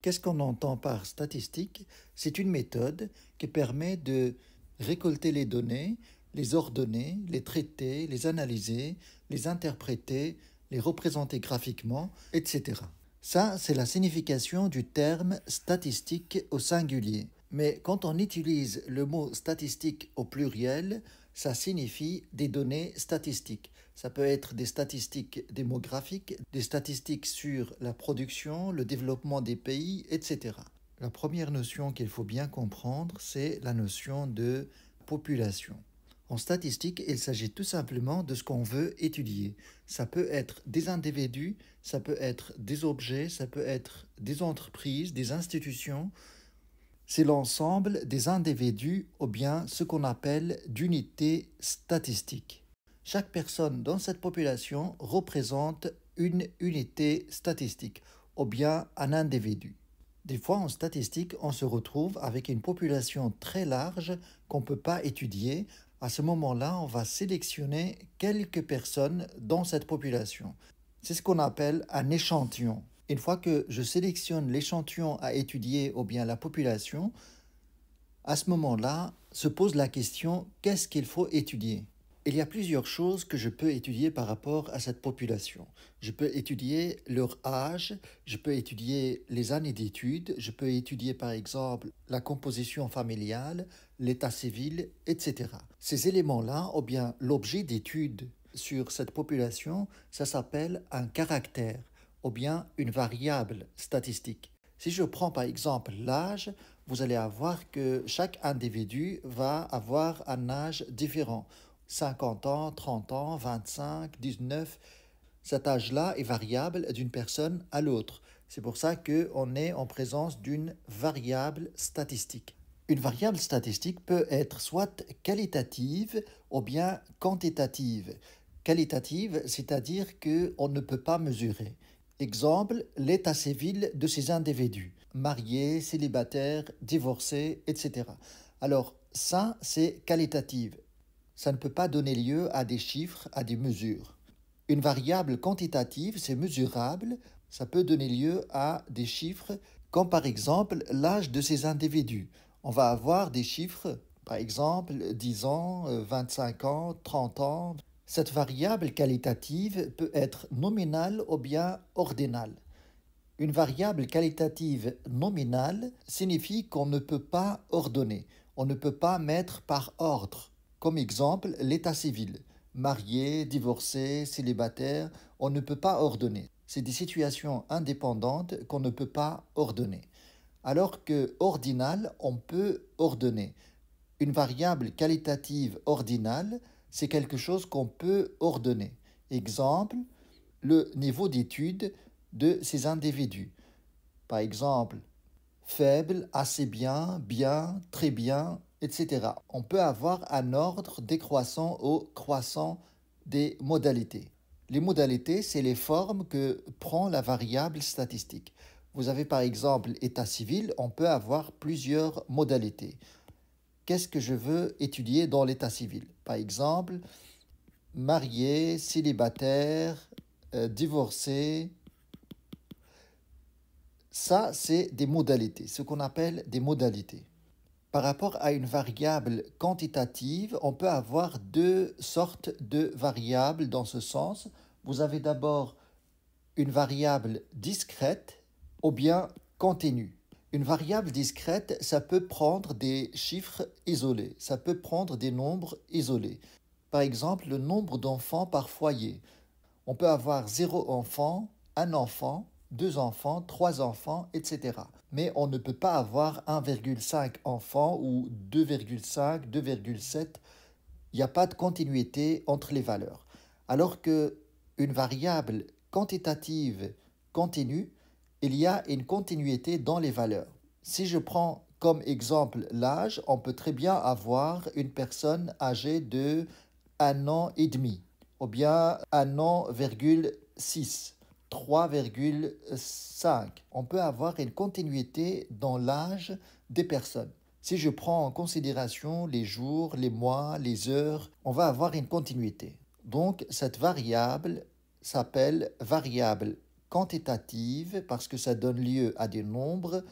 Qu'est-ce qu'on entend par statistique C'est une méthode qui permet de récolter les données, les ordonner, les traiter, les analyser, les interpréter, les représenter graphiquement, etc. Ça, c'est la signification du terme statistique au singulier. Mais quand on utilise le mot statistique au pluriel, ça signifie des données statistiques. Ça peut être des statistiques démographiques, des statistiques sur la production, le développement des pays, etc. La première notion qu'il faut bien comprendre, c'est la notion de population. En statistique, il s'agit tout simplement de ce qu'on veut étudier. Ça peut être des individus, ça peut être des objets, ça peut être des entreprises, des institutions. C'est l'ensemble des individus ou bien ce qu'on appelle d'unités statistiques. Chaque personne dans cette population représente une unité statistique ou bien un individu. Des fois, en statistique, on se retrouve avec une population très large qu'on ne peut pas étudier. À ce moment-là, on va sélectionner quelques personnes dans cette population. C'est ce qu'on appelle un échantillon. Une fois que je sélectionne l'échantillon à étudier ou bien la population, à ce moment-là se pose la question qu'est-ce qu'il faut étudier il y a plusieurs choses que je peux étudier par rapport à cette population. Je peux étudier leur âge, je peux étudier les années d'études, je peux étudier par exemple la composition familiale, l'état civil, etc. Ces éléments-là, ou bien l'objet d'étude sur cette population, ça s'appelle un caractère, ou bien une variable statistique. Si je prends par exemple l'âge, vous allez avoir que chaque individu va avoir un âge différent. 50 ans, 30 ans, 25, 19. Cet âge-là est variable d'une personne à l'autre. C'est pour ça qu'on est en présence d'une variable statistique. Une variable statistique peut être soit qualitative ou bien quantitative. Qualitative, c'est-à-dire qu'on ne peut pas mesurer. Exemple, l'état civil de ces individus, mariés, célibataires, divorcés, etc. Alors ça, c'est qualitative ça ne peut pas donner lieu à des chiffres, à des mesures. Une variable quantitative, c'est mesurable, ça peut donner lieu à des chiffres, comme par exemple l'âge de ces individus. On va avoir des chiffres, par exemple 10 ans, 25 euh, ans, 30 ans. Cette variable qualitative peut être nominale ou bien ordinale. Une variable qualitative nominale signifie qu'on ne peut pas ordonner, on ne peut pas mettre par ordre. Comme exemple, l'état civil. Marié, divorcé, célibataire, on ne peut pas ordonner. C'est des situations indépendantes qu'on ne peut pas ordonner. Alors que ordinal, on peut ordonner. Une variable qualitative ordinale, c'est quelque chose qu'on peut ordonner. Exemple, le niveau d'étude de ces individus. Par exemple, faible, assez bien, bien, très bien, etc. On peut avoir un ordre décroissant ou croissant des modalités. Les modalités, c'est les formes que prend la variable statistique. Vous avez par exemple état civil, on peut avoir plusieurs modalités. Qu'est-ce que je veux étudier dans l'état civil Par exemple, marié, célibataire, euh, divorcé. Ça, c'est des modalités, ce qu'on appelle des modalités. Par rapport à une variable quantitative, on peut avoir deux sortes de variables dans ce sens. Vous avez d'abord une variable discrète ou bien continue. Une variable discrète, ça peut prendre des chiffres isolés, ça peut prendre des nombres isolés. Par exemple, le nombre d'enfants par foyer. On peut avoir 0 enfant, un enfant, deux enfants, trois enfants, etc. Mais on ne peut pas avoir 1,5 enfants ou 2,5, 2,7. Il n'y a pas de continuité entre les valeurs. Alors que une variable quantitative continue, il y a une continuité dans les valeurs. Si je prends comme exemple l'âge, on peut très bien avoir une personne âgée de un an et demi, ou bien 1 an,6 3,5. On peut avoir une continuité dans l'âge des personnes. Si je prends en considération les jours, les mois, les heures, on va avoir une continuité. Donc cette variable s'appelle variable quantitative parce que ça donne lieu à des nombres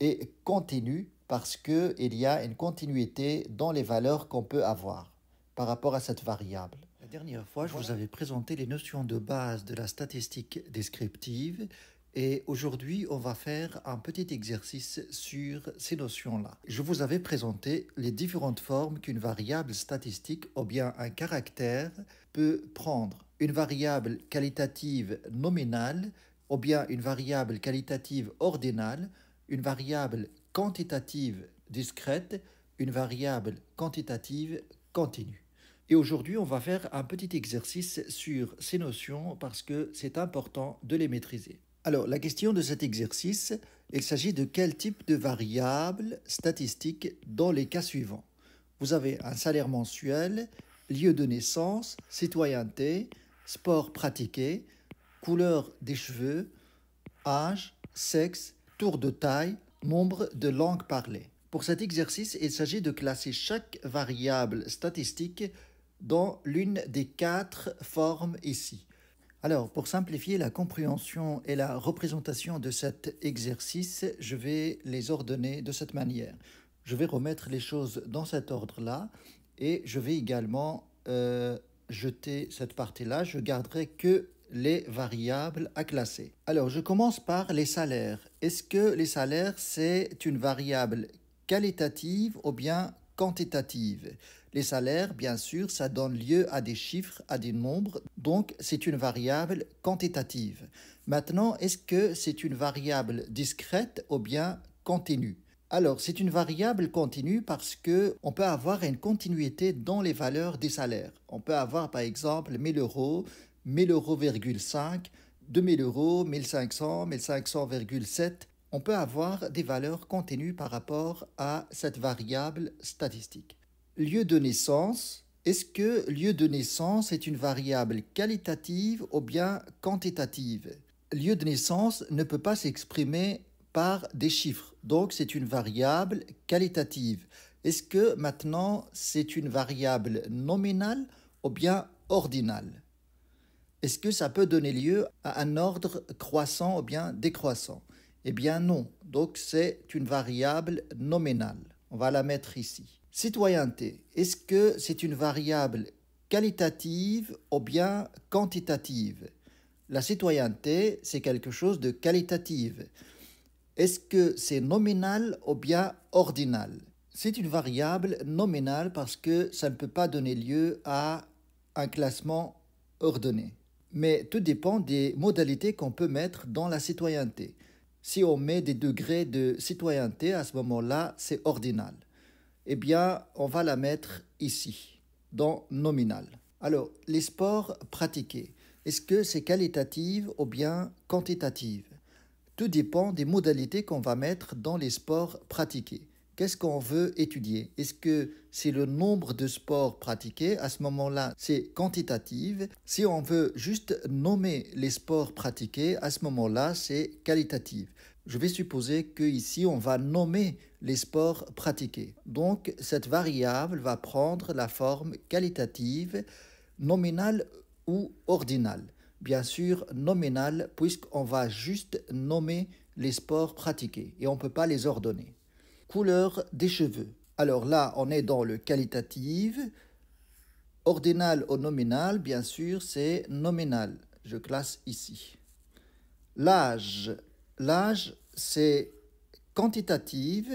et continue parce qu'il y a une continuité dans les valeurs qu'on peut avoir par rapport à cette variable. La dernière fois, je vous avais présenté les notions de base de la statistique descriptive et aujourd'hui, on va faire un petit exercice sur ces notions-là. Je vous avais présenté les différentes formes qu'une variable statistique ou bien un caractère peut prendre. Une variable qualitative nominale ou bien une variable qualitative ordinale, une variable quantitative discrète, une variable quantitative continue. Et aujourd'hui, on va faire un petit exercice sur ces notions parce que c'est important de les maîtriser. Alors, la question de cet exercice, il s'agit de quel type de variable statistique dans les cas suivants. Vous avez un salaire mensuel, lieu de naissance, citoyenneté, sport pratiqué, couleur des cheveux, âge, sexe, tour de taille, nombre de langues parlées. Pour cet exercice, il s'agit de classer chaque variable statistique dans l'une des quatre formes ici. Alors, pour simplifier la compréhension et la représentation de cet exercice, je vais les ordonner de cette manière. Je vais remettre les choses dans cet ordre-là et je vais également euh, jeter cette partie-là. Je garderai que les variables à classer. Alors, je commence par les salaires. Est-ce que les salaires, c'est une variable qualitative ou bien quantitative les salaires, bien sûr, ça donne lieu à des chiffres, à des nombres, donc c'est une variable quantitative. Maintenant, est-ce que c'est une variable discrète ou bien continue alors, c'est une variable continue parce que on peut avoir une continuité dans les valeurs des salaires. On peut avoir, par exemple, 1000 euros, 1000 euros,5, 2000 euros, 1500, 1500,7. On peut avoir des valeurs continues par rapport à cette variable statistique. Lieu de naissance, est-ce que lieu de naissance est une variable qualitative ou bien quantitative Lieu de naissance ne peut pas s'exprimer par des chiffres, donc c'est une variable qualitative. Est-ce que maintenant c'est une variable nominale ou bien ordinale Est-ce que ça peut donner lieu à un ordre croissant ou bien décroissant Eh bien non, donc c'est une variable nominale. On va la mettre ici. Citoyenneté, est-ce que c'est une variable qualitative ou bien quantitative La citoyenneté, c'est quelque chose de qualitative. Est-ce que c'est nominal ou bien ordinal C'est une variable nominale parce que ça ne peut pas donner lieu à un classement ordonné. Mais tout dépend des modalités qu'on peut mettre dans la citoyenneté si on met des degrés de citoyenneté, à ce moment-là, c'est ordinal. Eh bien, on va la mettre ici, dans nominal. Alors, les sports pratiqués, est-ce que c'est qualitatif ou bien quantitatif Tout dépend des modalités qu'on va mettre dans les sports pratiqués. Qu'est-ce qu'on veut étudier Est-ce que c'est le nombre de sports pratiqués À ce moment-là, c'est quantitative. Si on veut juste nommer les sports pratiqués, à ce moment-là, c'est qualitative. Je vais supposer qu'ici, on va nommer les sports pratiqués. Donc, cette variable va prendre la forme qualitative, nominale ou ordinale. Bien sûr, nominale, puisqu'on va juste nommer les sports pratiqués et on ne peut pas les ordonner couleur des cheveux. Alors là, on est dans le qualitatif. Ordinal au nominal, bien sûr, c'est nominal. Je classe ici. L'âge. L'âge, c'est quantitatif.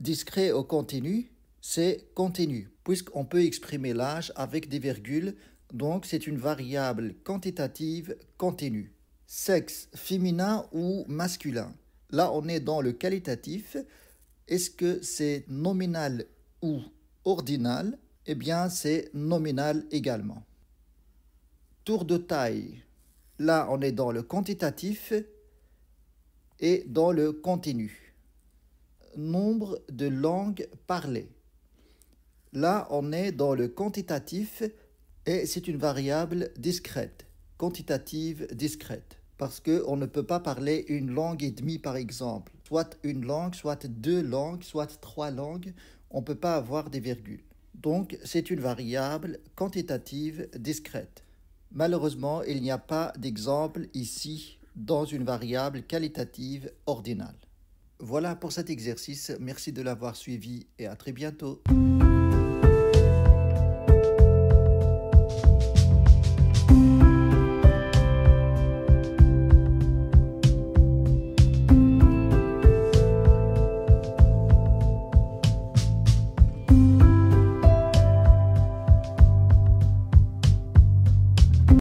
Discret au continu, c'est continu, puisqu'on peut exprimer l'âge avec des virgules, donc c'est une variable quantitative continue. Sexe féminin ou masculin. Là, on est dans le qualitatif. Est-ce que c'est nominal ou ordinal Eh bien, c'est nominal également. Tour de taille. Là, on est dans le quantitatif et dans le continu. Nombre de langues parlées. Là, on est dans le quantitatif et c'est une variable discrète, quantitative discrète, parce qu'on ne peut pas parler une langue et demie par exemple soit une langue, soit deux langues, soit trois langues, on ne peut pas avoir des virgules. Donc c'est une variable quantitative discrète. Malheureusement, il n'y a pas d'exemple ici dans une variable qualitative ordinale. Voilà pour cet exercice, merci de l'avoir suivi et à très bientôt.